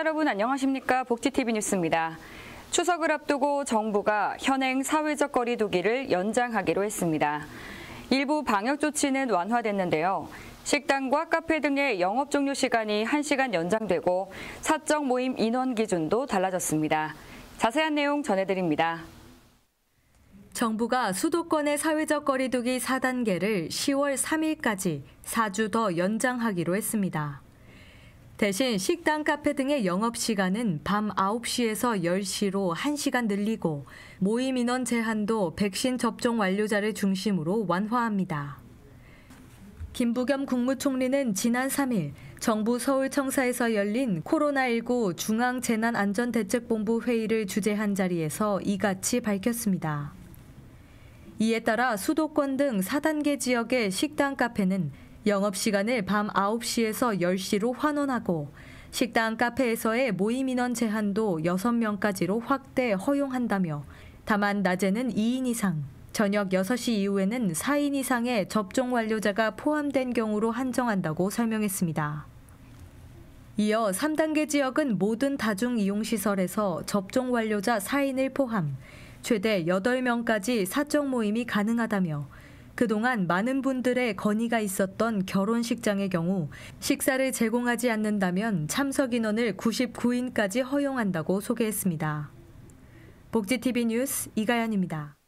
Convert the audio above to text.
여러분 안녕하십니까? 복지TV 뉴스입니다. 추석을 앞두고 정부가 현행 사회적 거리두기를 연장하기로 했습니다. 일부 방역 조치는 완화됐는데요. 식당과 카페 등의 영업 종료 시간이 1시간 연장되고 사적 모임 인원 기준도 달라졌습니다. 자세한 내용 전해드립니다. 정부가 수도권의 사회적 거리두기 4단계를 10월 3일까지 4주 더 연장하기로 했습니다. 대신 식당, 카페 등의 영업시간은 밤 9시에서 10시로 1시간 늘리고 모임 인원 제한도 백신 접종 완료자를 중심으로 완화합니다. 김부겸 국무총리는 지난 3일 정부 서울청사에서 열린 코로나19 중앙재난안전대책본부 회의를 주재한 자리에서 이같이 밝혔습니다. 이에 따라 수도권 등 4단계 지역의 식당 카페는 영업시간을 밤 9시에서 10시로 환원하고 식당 카페에서의 모임 인원 제한도 6명까지로 확대 허용한다며 다만 낮에는 2인 이상, 저녁 6시 이후에는 4인 이상의 접종 완료자가 포함된 경우로 한정한다고 설명했습니다. 이어 3단계 지역은 모든 다중이용시설에서 접종 완료자 4인을 포함, 최대 8명까지 사적 모임이 가능하다며 그동안 많은 분들의 건의가 있었던 결혼식장의 경우 식사를 제공하지 않는다면 참석 인원을 99인까지 허용한다고 소개했습니다. 복지TV 뉴스 이가연입니다.